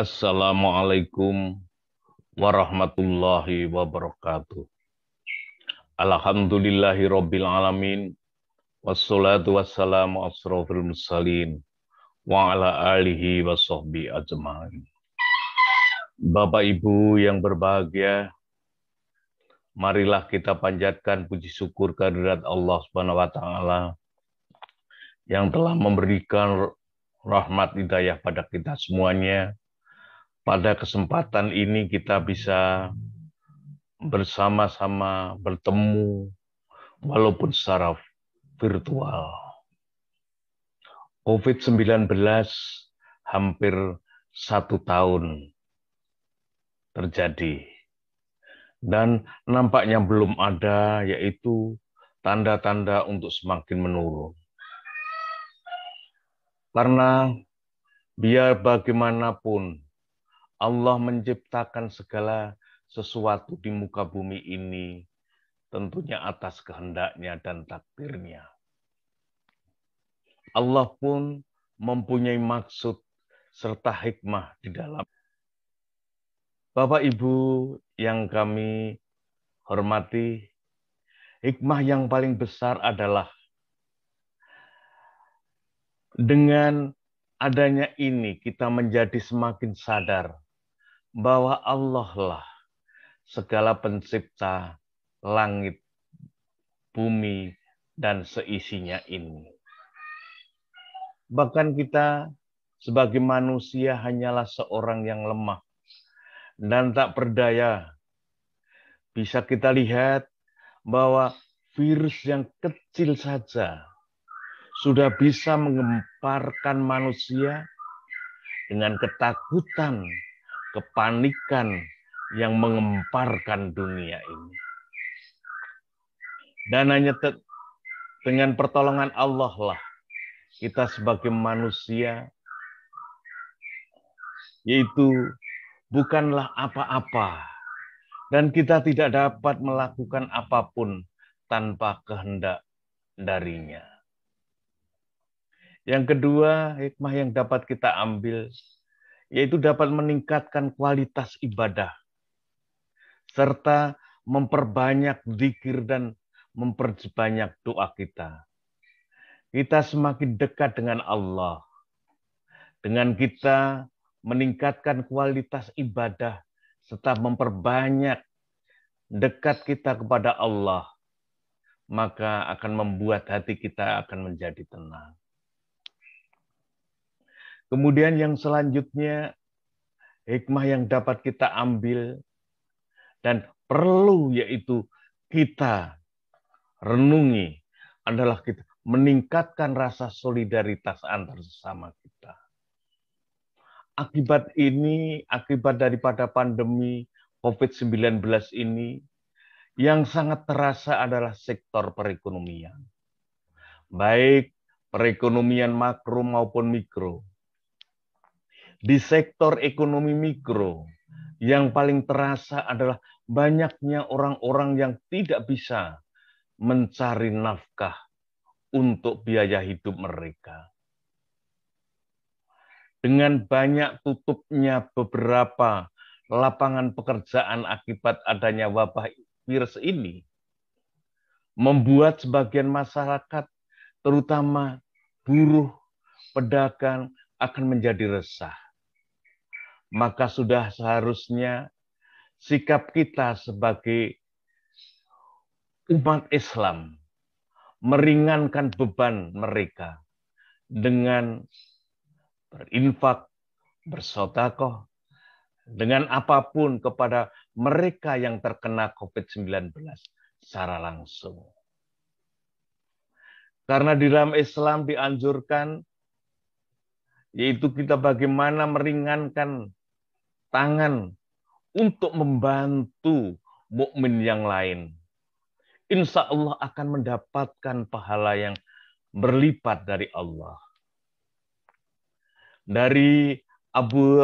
Assalamualaikum warahmatullahi wabarakatuh. Alhamdulillahi rabbil alamin. Wassalatu wassalamu asrofil mursalin. Wa ala alihi wa ajma'in. Bapak Ibu yang berbahagia, marilah kita panjatkan puji syukur kehadirat Allah Subhanahu wa taala yang telah memberikan rahmat hidayah pada kita semuanya pada kesempatan ini kita bisa bersama-sama bertemu walaupun secara virtual. COVID-19 hampir satu tahun terjadi. Dan nampaknya belum ada, yaitu tanda-tanda untuk semakin menurun. Karena biar bagaimanapun Allah menciptakan segala sesuatu di muka bumi ini tentunya atas kehendaknya dan takdirnya. Allah pun mempunyai maksud serta hikmah di dalam. Bapak Ibu yang kami hormati, hikmah yang paling besar adalah dengan adanya ini kita menjadi semakin sadar bahwa Allah lah segala pencipta langit, bumi, dan seisinya ini. Bahkan kita sebagai manusia hanyalah seorang yang lemah dan tak berdaya. Bisa kita lihat bahwa virus yang kecil saja sudah bisa mengemparkan manusia dengan ketakutan kepanikan yang mengemparkan dunia ini. Dan hanya dengan pertolongan Allah lah kita sebagai manusia yaitu bukanlah apa-apa dan kita tidak dapat melakukan apapun tanpa kehendak darinya. Yang kedua, hikmah yang dapat kita ambil yaitu dapat meningkatkan kualitas ibadah serta memperbanyak zikir dan memperbanyak doa kita. Kita semakin dekat dengan Allah. Dengan kita meningkatkan kualitas ibadah serta memperbanyak dekat kita kepada Allah, maka akan membuat hati kita akan menjadi tenang. Kemudian yang selanjutnya hikmah yang dapat kita ambil dan perlu yaitu kita renungi adalah kita meningkatkan rasa solidaritas antar sesama kita. Akibat ini, akibat daripada pandemi COVID-19 ini, yang sangat terasa adalah sektor perekonomian. Baik perekonomian makro maupun mikro di sektor ekonomi mikro yang paling terasa adalah banyaknya orang-orang yang tidak bisa mencari nafkah untuk biaya hidup mereka. Dengan banyak tutupnya beberapa lapangan pekerjaan akibat adanya wabah virus ini, membuat sebagian masyarakat, terutama buruh, pedagang, akan menjadi resah maka sudah seharusnya sikap kita sebagai umat Islam meringankan beban mereka dengan berinfak, bersotakoh, dengan apapun kepada mereka yang terkena COVID-19 secara langsung. Karena di dalam Islam dianjurkan, yaitu kita bagaimana meringankan tangan untuk membantu mukmin yang lain. Insya Allah akan mendapatkan pahala yang berlipat dari Allah. Dari Abu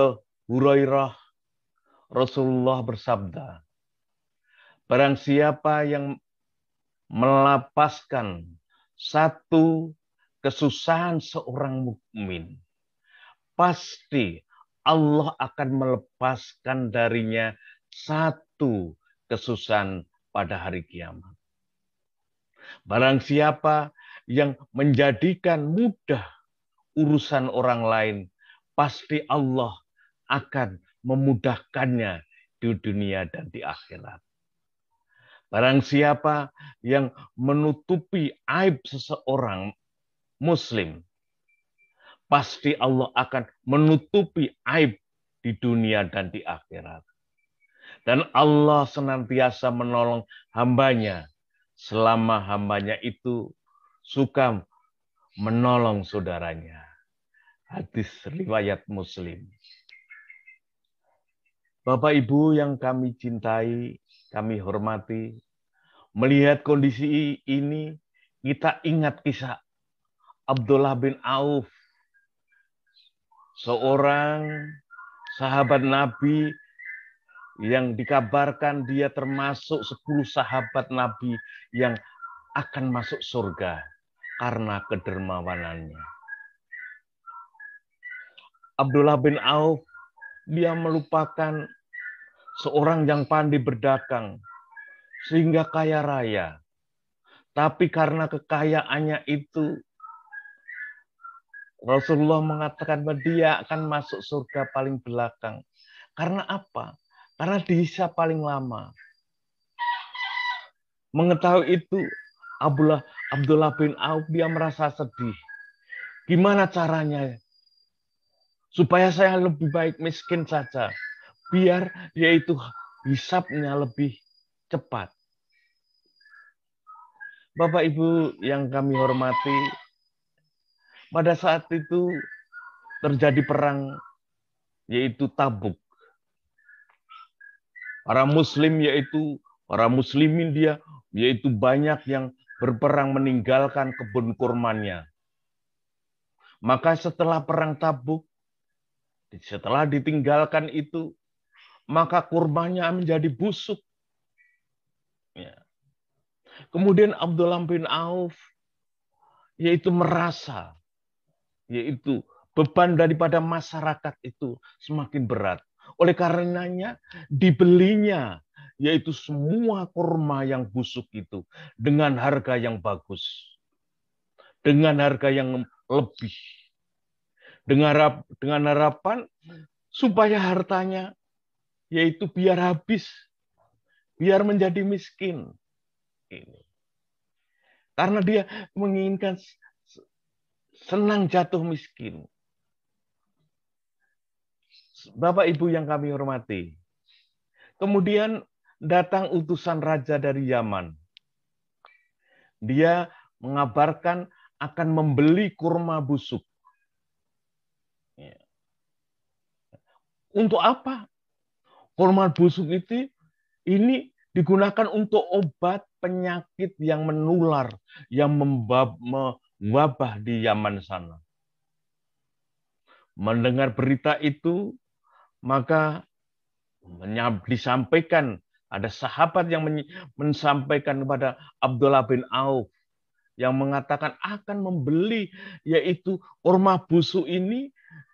Hurairah, Rasulullah bersabda, Barang siapa yang melapaskan satu kesusahan seorang mukmin, pasti Allah akan melepaskan darinya satu kesusahan pada hari kiamat. Barang siapa yang menjadikan mudah urusan orang lain, pasti Allah akan memudahkannya di dunia dan di akhirat. Barang siapa yang menutupi aib seseorang muslim, pasti Allah akan menutupi aib di dunia dan di akhirat. Dan Allah senantiasa menolong hambanya selama hambanya itu suka menolong saudaranya. Hadis riwayat Muslim. Bapak Ibu yang kami cintai, kami hormati, melihat kondisi ini, kita ingat kisah Abdullah bin Auf seorang sahabat Nabi yang dikabarkan dia termasuk 10 sahabat Nabi yang akan masuk surga karena kedermawanannya. Abdullah bin Auf dia melupakan seorang yang pandai berdagang sehingga kaya raya. Tapi karena kekayaannya itu Rasulullah mengatakan bahwa dia akan masuk surga paling belakang. Karena apa? Karena dihisap paling lama. Mengetahui itu, Abdullah, Abdullah bin Auf dia merasa sedih. Gimana caranya? Supaya saya lebih baik miskin saja. Biar dia itu hisapnya lebih cepat. Bapak Ibu yang kami hormati, pada saat itu terjadi perang yaitu Tabuk. Para muslim yaitu para muslimin dia yaitu banyak yang berperang meninggalkan kebun kurmanya Maka setelah perang Tabuk, setelah ditinggalkan itu, maka kurmanya menjadi busuk. Ya. Kemudian Abdullah bin Auf yaitu merasa yaitu beban daripada masyarakat itu semakin berat. Oleh karenanya dibelinya yaitu semua kurma yang busuk itu dengan harga yang bagus. Dengan harga yang lebih. Dengan harap, dengan harapan supaya hartanya yaitu biar habis, biar menjadi miskin. Ini. Karena dia menginginkan senang jatuh miskin. Bapak Ibu yang kami hormati. Kemudian datang utusan raja dari Yaman. Dia mengabarkan akan membeli kurma busuk. Ya. Untuk apa? Kurma busuk itu ini digunakan untuk obat penyakit yang menular, yang membab, me, wabah di Yaman sana. Mendengar berita itu, maka disampaikan ada sahabat yang menyampaikan kepada Abdullah bin Auf yang mengatakan akan membeli yaitu orma busu ini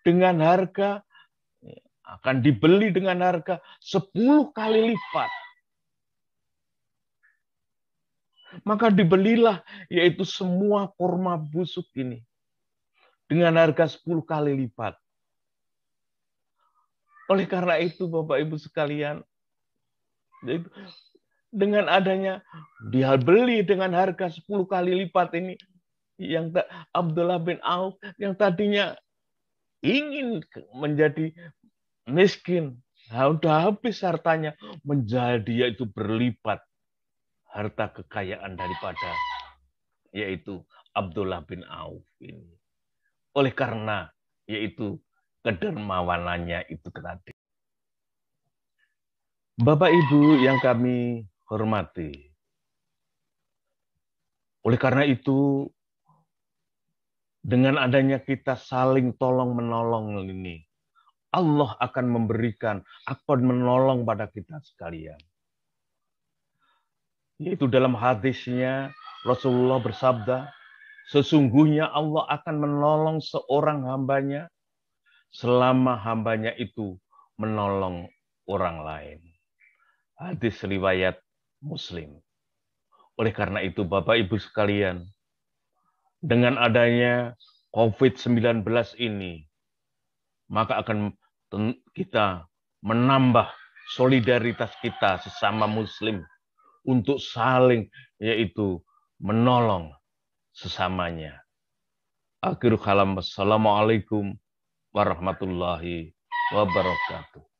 dengan harga akan dibeli dengan harga 10 kali lipat maka dibelilah yaitu semua kurma busuk ini dengan harga 10 kali lipat. Oleh karena itu Bapak Ibu sekalian, dengan adanya dia beli dengan harga 10 kali lipat ini yang Abdullah bin Auf yang tadinya ingin menjadi miskin, sudah nah, habis hartanya menjadi yaitu berlipat harta kekayaan daripada yaitu Abdullah bin Auf ini. Oleh karena yaitu kedermawanannya itu tadi. Bapak Ibu yang kami hormati. Oleh karena itu dengan adanya kita saling tolong menolong ini, Allah akan memberikan, akan menolong pada kita sekalian. Yaitu dalam hadisnya Rasulullah bersabda, sesungguhnya Allah akan menolong seorang hambanya selama hambanya itu menolong orang lain. Hadis riwayat Muslim. Oleh karena itu, Bapak Ibu sekalian, dengan adanya COVID-19 ini, maka akan kita menambah solidaritas kita sesama Muslim untuk saling yaitu menolong sesamanya. Akhir kalam. Assalamualaikum warahmatullahi wabarakatuh.